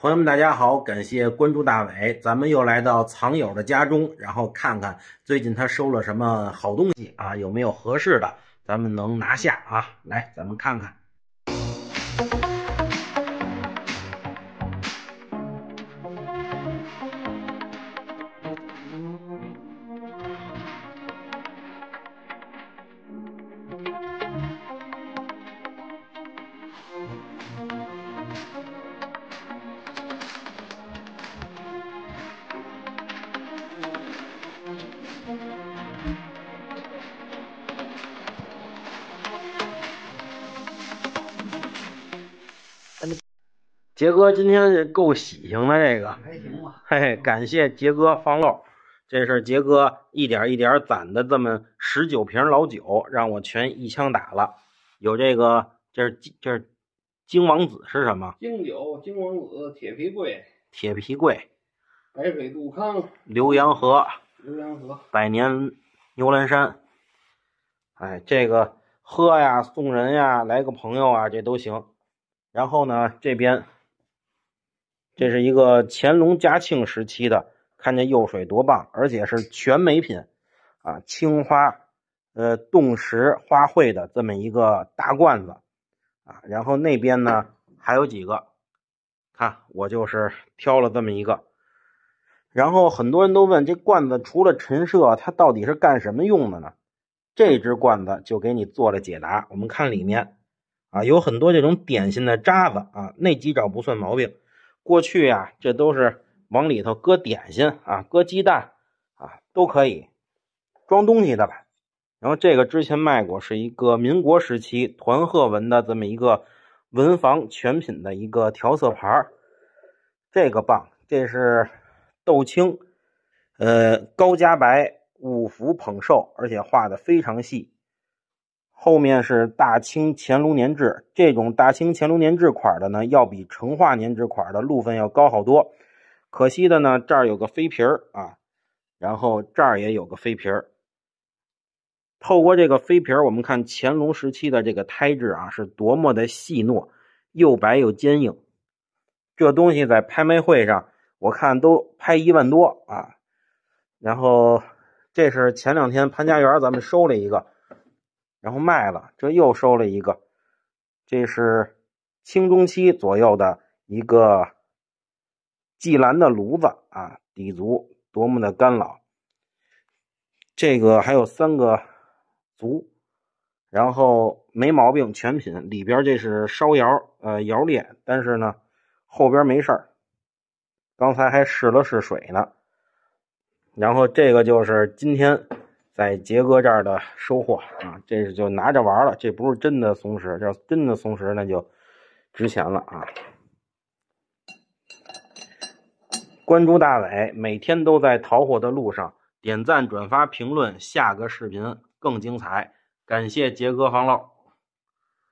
朋友们，大家好！感谢关注大伟，咱们又来到藏友的家中，然后看看最近他收了什么好东西啊？有没有合适的，咱们能拿下啊？来，咱们看看。杰哥今天这够喜庆的，这个嘿嘿，感谢杰哥放漏，这是杰哥一点一点攒的，这么十九瓶老酒，让我全一枪打了。有这个，这是这是金王子是什么？金酒，金王子，铁皮贵，铁皮贵，白水杜康，浏阳河，浏阳河，百年牛栏山。哎，这个喝呀，送人呀，来个朋友啊，这都行。然后呢，这边。这是一个乾隆嘉庆时期的，看这釉水多棒，而且是全美品，啊，青花，呃，洞石花卉的这么一个大罐子，啊，然后那边呢还有几个，看我就是挑了这么一个，然后很多人都问这罐子除了陈设，它到底是干什么用的呢？这只罐子就给你做了解答。我们看里面，啊，有很多这种点心的渣子，啊，那几爪不算毛病。过去啊，这都是往里头搁点心啊，搁鸡蛋啊，都可以装东西的。吧。然后这个之前卖过，是一个民国时期团鹤纹的这么一个文房全品的一个调色盘儿，这个棒。这是豆青，呃，高加白五福捧寿，而且画的非常细。后面是大清乾隆年制，这种大清乾隆年制款的呢，要比成化年制款的路分要高好多。可惜的呢，这儿有个飞皮儿啊，然后这儿也有个飞皮儿。透过这个飞皮儿，我们看乾隆时期的这个胎质啊，是多么的细糯，又白又坚硬。这东西在拍卖会上，我看都拍一万多啊。然后这是前两天潘家园咱们收了一个。然后卖了，这又收了一个，这是清中期左右的一个霁蓝的炉子啊，底足多么的干老，这个还有三个足，然后没毛病，全品里边这是烧窑，呃窑裂，但是呢后边没事儿，刚才还试了试水呢，然后这个就是今天。在杰哥这儿的收获啊，这是就拿着玩了，这不是真的松石，要真的松石那就值钱了啊！关注大伟，每天都在淘货的路上，点赞、转发、评论，下个视频更精彩！感谢杰哥放唠。